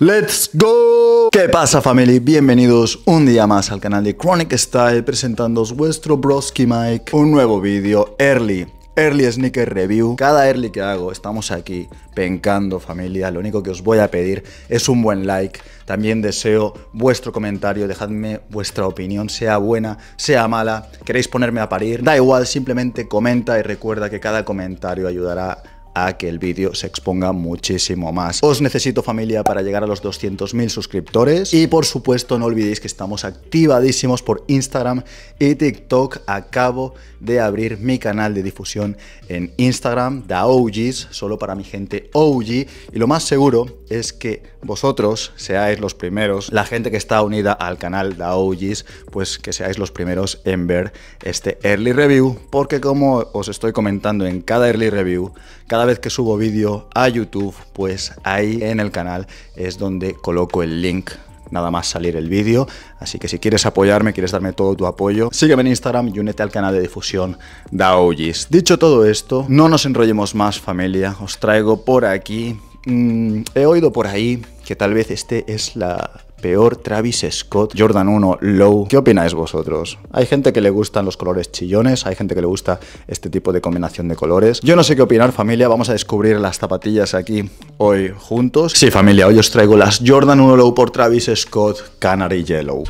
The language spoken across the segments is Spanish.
Let's go. ¿Qué pasa familia? Bienvenidos un día más al canal de Chronic Style presentándoos vuestro broski Mike, un nuevo vídeo early. Early Sneaker Review. Cada early que hago estamos aquí pencando familia. Lo único que os voy a pedir es un buen like. También deseo vuestro comentario, dejadme vuestra opinión, sea buena, sea mala. ¿Queréis ponerme a parir? Da igual, simplemente comenta y recuerda que cada comentario ayudará a que el vídeo se exponga muchísimo más. Os necesito familia para llegar a los 200.000 suscriptores y por supuesto no olvidéis que estamos activadísimos por Instagram y TikTok. Acabo de abrir mi canal de difusión en Instagram, The solo para mi gente OG y lo más seguro es que vosotros seáis los primeros, la gente que está unida al canal The pues que seáis los primeros en ver este early review porque como os estoy comentando en cada early review, cada vez que subo vídeo a YouTube, pues ahí en el canal es donde coloco el link nada más salir el vídeo. Así que si quieres apoyarme, quieres darme todo tu apoyo, sígueme en Instagram y únete al canal de difusión Daogis. Dicho todo esto, no nos enrollemos más familia, os traigo por aquí... Mm, he oído por ahí que tal vez este es la, peor Travis Scott, Jordan 1, Low. ¿Qué opináis vosotros? Hay gente que le gustan los colores chillones, hay gente que le gusta este tipo de combinación de colores. Yo no sé qué opinar, familia. Vamos a descubrir las zapatillas aquí hoy juntos. Sí, familia, hoy os traigo las Jordan 1 Low por Travis Scott Canary Yellow.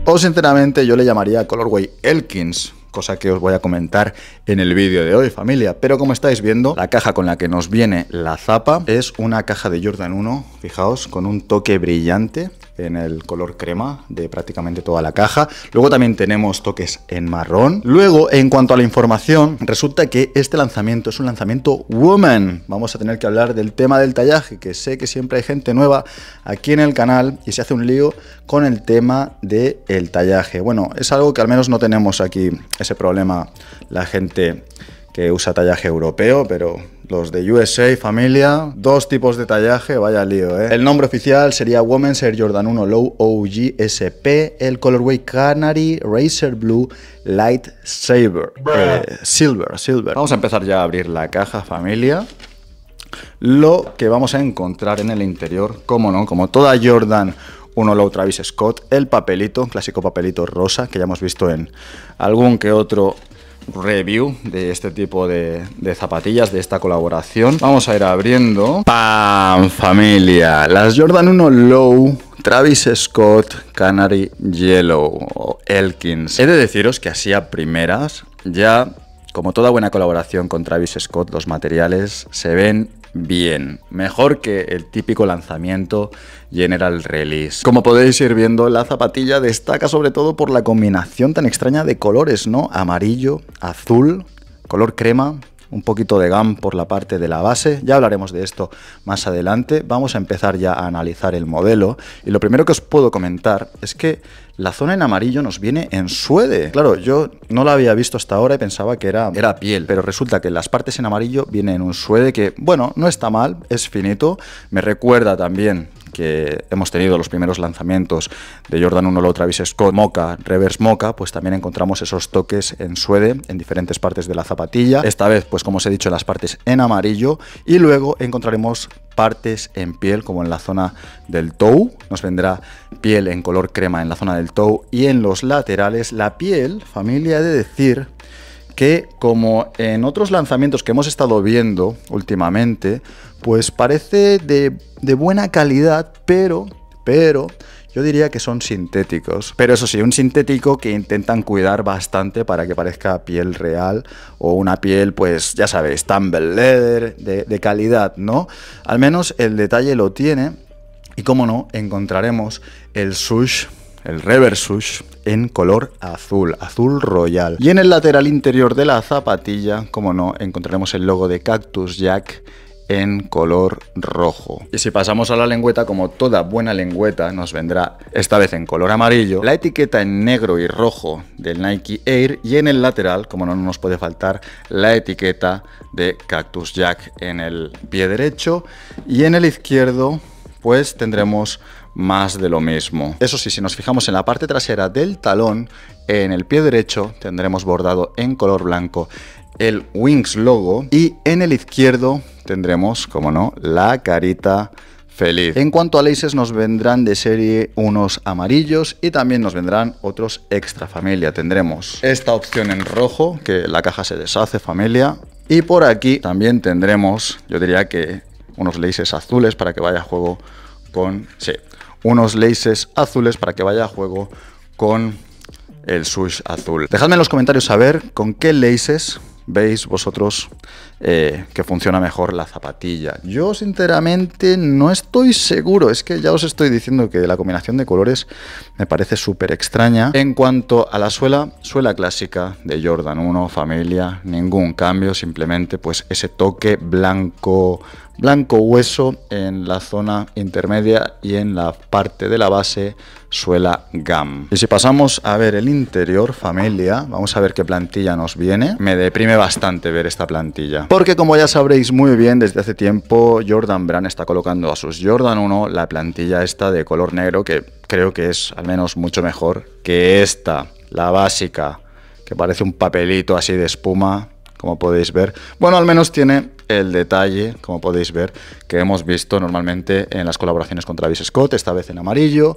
O pues sinceramente yo le llamaría Colorway Elkins, cosa que os voy a comentar en el vídeo de hoy, familia. Pero como estáis viendo, la caja con la que nos viene la zapa es una caja de Jordan 1, fijaos, con un toque brillante en el color crema de prácticamente toda la caja. Luego también tenemos toques en marrón. Luego, en cuanto a la información, resulta que este lanzamiento es un lanzamiento woman. Vamos a tener que hablar del tema del tallaje, que sé que siempre hay gente nueva aquí en el canal y se hace un lío con el tema del tallaje. Bueno, es algo que al menos no tenemos aquí ese problema la gente que usa tallaje europeo, pero los de USA, familia, dos tipos de tallaje, vaya lío, ¿eh? El nombre oficial sería Women's Air Jordan 1 Low OG SP, el colorway Canary Racer Blue Light Saber, eh, Silver, Silver. Vamos a empezar ya a abrir la caja, familia. Lo que vamos a encontrar en el interior, como no, como toda Jordan 1 Low Travis Scott, el papelito, clásico papelito rosa que ya hemos visto en algún que otro review de este tipo de, zapatillas, de esta colaboración. Vamos a ir abriendo. ¡Pam! Familia. Las Jordan 1 Low. Travis Scott Canary Yellow o Elkins. He de deciros que así a primeras ya como toda buena colaboración con Travis Scott, los materiales se ven bien, mejor que el típico lanzamiento general release. Como podéis ir viendo, la zapatilla destaca sobre todo por la combinación tan extraña de colores, ¿no? Amarillo, azul, color crema, un poquito de GAM por la parte de la base. Ya hablaremos de esto más adelante. Vamos a empezar ya a analizar el modelo. Y lo primero que os puedo comentar es que la zona en amarillo nos viene en suede. Claro, yo no la había visto hasta ahora y pensaba que era, era piel, pero resulta que las partes en amarillo vienen en un suede que, bueno, no está mal, es finito. Me recuerda también que hemos tenido los primeros lanzamientos de Jordan 1 Low, Travis Scott, Mocha, Reverse Mocha, pues también encontramos esos toques en suede en diferentes partes de la zapatilla. Esta vez, pues como os he dicho, las partes en amarillo y luego encontraremos partes en piel como en la zona del toe, nos vendrá piel en color crema en la zona del toe y en los laterales la piel, familia de decir que como en otros lanzamientos que hemos estado viendo últimamente, pues parece de, buena calidad, pero, pero yo diría que son sintéticos. Pero eso sí, un sintético que intentan cuidar bastante para que parezca piel real o una piel, pues ya sabéis, tumble leather, de, de calidad, ¿no? Al menos el detalle lo tiene. Y como no, encontraremos el sush el Reversush, en color azul, azul royal. Y en el lateral interior de la zapatilla, como no, encontraremos el logo de Cactus Jack en color rojo. Y si pasamos a la lengüeta, como toda buena lengüeta, nos vendrá esta vez en color amarillo, la etiqueta en negro y rojo del Nike Air y en el lateral, como no nos puede faltar, la etiqueta de Cactus Jack en el pie derecho y en el izquierdo pues tendremos más de lo mismo. Eso sí, si nos fijamos en la parte trasera del talón, en el pie derecho tendremos bordado en color blanco el Wings logo y en el izquierdo tendremos, como no, la carita feliz. En cuanto a laces nos vendrán de serie unos amarillos y también nos vendrán otros extra familia. Tendremos esta opción en rojo, que la caja se deshace familia. Y por aquí también tendremos, yo diría que unos laces azules para que vaya a juego con... Sí, unos laces azules para que vaya a juego con el switch azul. Dejadme en los comentarios saber con qué laces veis vosotros eh, que funciona mejor la zapatilla. Yo sinceramente no estoy seguro, es que ya os estoy diciendo que la combinación de colores me parece súper extraña. En cuanto a la suela, suela clásica de Jordan 1, familia, ningún cambio, simplemente pues ese toque blanco blanco hueso en la zona intermedia y en la parte de la base suela GAM. Y si pasamos a ver el interior, familia, vamos a ver qué plantilla nos viene. Me deprime bastante ver esta plantilla. Porque como ya sabréis muy bien, desde hace tiempo Jordan Brand está colocando a sus Jordan 1 la plantilla esta de color negro que creo que es al menos mucho mejor que esta, la básica, que parece un papelito así de espuma como podéis ver. Bueno, al menos tiene el detalle, como podéis ver, que hemos visto normalmente en las colaboraciones con Travis Scott, esta vez en amarillo.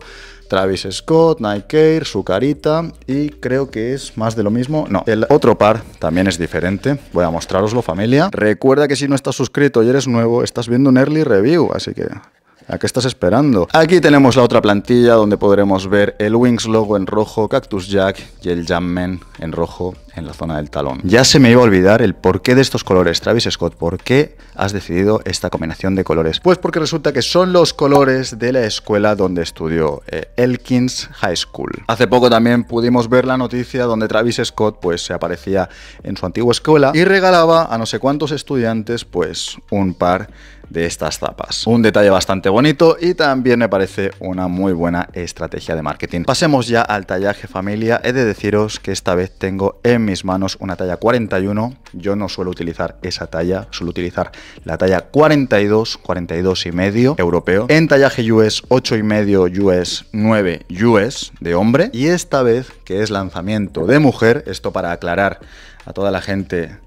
Travis Scott, Nike su carita y creo que es más de lo mismo. No, el otro par también es diferente. Voy a mostraroslo, familia. Recuerda que si no estás suscrito y eres nuevo, estás viendo un early review, así que ¿A qué estás esperando? Aquí tenemos la otra plantilla donde podremos ver el Wings logo en rojo, Cactus Jack y el Jumpman en rojo en la zona del talón. Ya se me iba a olvidar el porqué de estos colores, Travis Scott. ¿Por qué has decidido esta combinación de colores? Pues porque resulta que son los colores de la escuela donde estudió eh, Elkins High School. Hace poco también pudimos ver la noticia donde Travis Scott pues se aparecía en su antigua escuela y regalaba a no sé cuántos estudiantes pues un par de estas zapas. Un detalle bastante bonito y también me parece una muy buena estrategia de marketing. Pasemos ya al tallaje familia. He de deciros que esta vez tengo en mis manos una talla 41. Yo no suelo utilizar esa talla, suelo utilizar la talla 42, 42 y medio europeo. En tallaje US 8 y medio US, 9 US de hombre y esta vez que es lanzamiento de mujer, esto para aclarar a toda la gente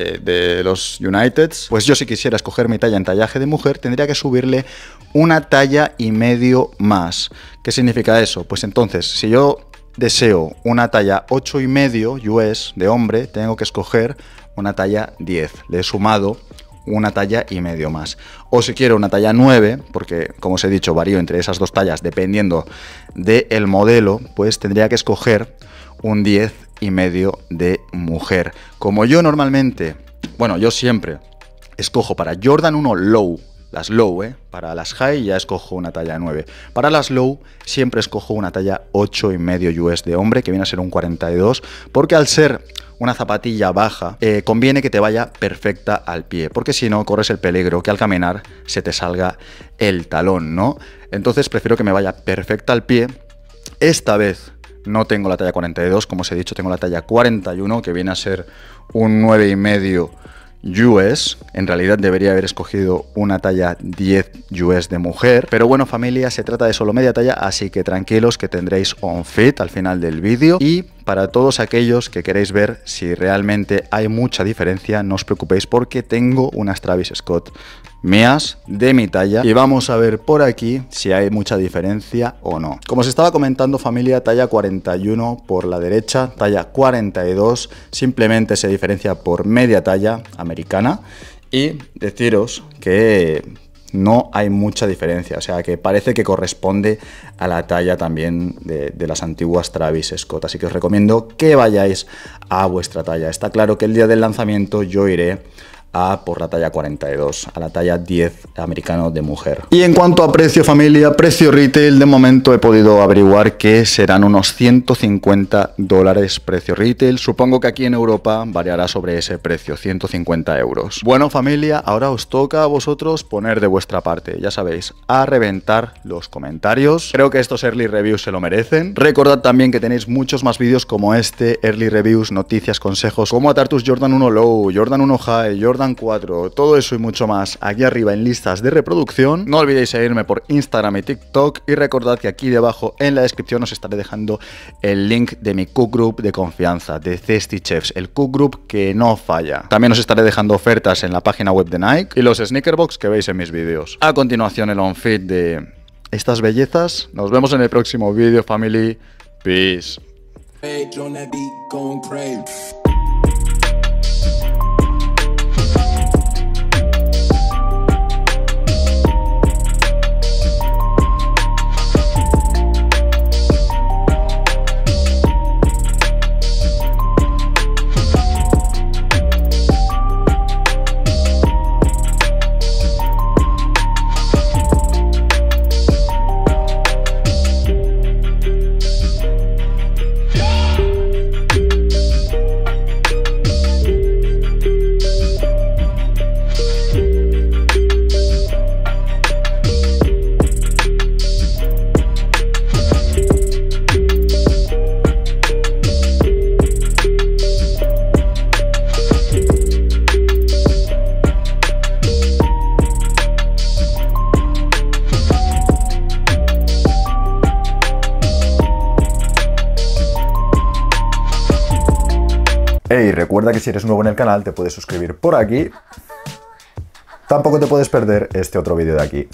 eh, de los Uniteds, pues yo si quisiera escoger mi talla en tallaje de mujer, tendría que subirle una talla y medio más. ¿Qué significa eso? Pues entonces, si yo deseo una talla y medio US de hombre, tengo que escoger una talla 10. Le he sumado una talla y medio más. O si quiero una talla 9, porque como os he dicho, varío entre esas dos tallas dependiendo del modelo, pues tendría que escoger un 10 y medio de mujer. Como yo normalmente, bueno, yo siempre escojo para Jordan 1 low, las low, ¿eh? Para las high ya escojo una talla 9. Para las low siempre escojo una talla y medio US de hombre, que viene a ser un 42, porque al ser una zapatilla baja, eh, conviene que te vaya perfecta al pie, porque si no corres el peligro que al caminar se te salga el talón, ¿no? Entonces prefiero que me vaya perfecta al pie. Esta vez no tengo la talla 42, como os he dicho, tengo la talla 41, que viene a ser un 9,5 US. En realidad debería haber escogido una talla 10 US de mujer. Pero bueno, familia, se trata de solo media talla, así que tranquilos que tendréis on fit al final del vídeo. Y para todos aquellos que queréis ver si realmente hay mucha diferencia, no os preocupéis porque tengo unas Travis Scott mías de mi talla y vamos a ver por aquí si hay mucha diferencia o no. Como os estaba comentando familia, talla 41 por la derecha, talla 42, simplemente se diferencia por media talla americana y deciros que no hay mucha diferencia. O sea, que parece que corresponde a la talla también de, las antiguas Travis Scott. Así que os recomiendo que vayáis a vuestra talla. Está claro que el día del lanzamiento yo iré a por la talla 42, a la talla 10 americano de mujer. Y en cuanto a precio familia, precio retail, de momento he podido averiguar que serán unos 150 dólares precio retail. Supongo que aquí en Europa variará sobre ese precio, 150 euros. Bueno familia, ahora os toca a vosotros poner de vuestra parte, ya sabéis, a reventar los comentarios. Creo que estos early reviews se lo merecen. Recordad también que tenéis muchos más vídeos como este, early reviews, noticias, consejos, como atar tus Jordan 1 Low, Jordan 1 High, Jordan Dan 4. Todo eso y mucho más aquí arriba en listas de reproducción. No olvidéis seguirme por Instagram y TikTok y recordad que aquí debajo en la descripción os estaré dejando el link de mi cook group de confianza, de Zesty Chefs, el cook group que no falla. También os estaré dejando ofertas en la página web de Nike y los sneakerbox que veis en mis vídeos. A continuación el on de estas bellezas. Nos vemos en el próximo vídeo, family. Peace. Hey, recuerda que si eres nuevo en el canal te puedes suscribir por aquí. Tampoco te puedes perder este otro vídeo de aquí.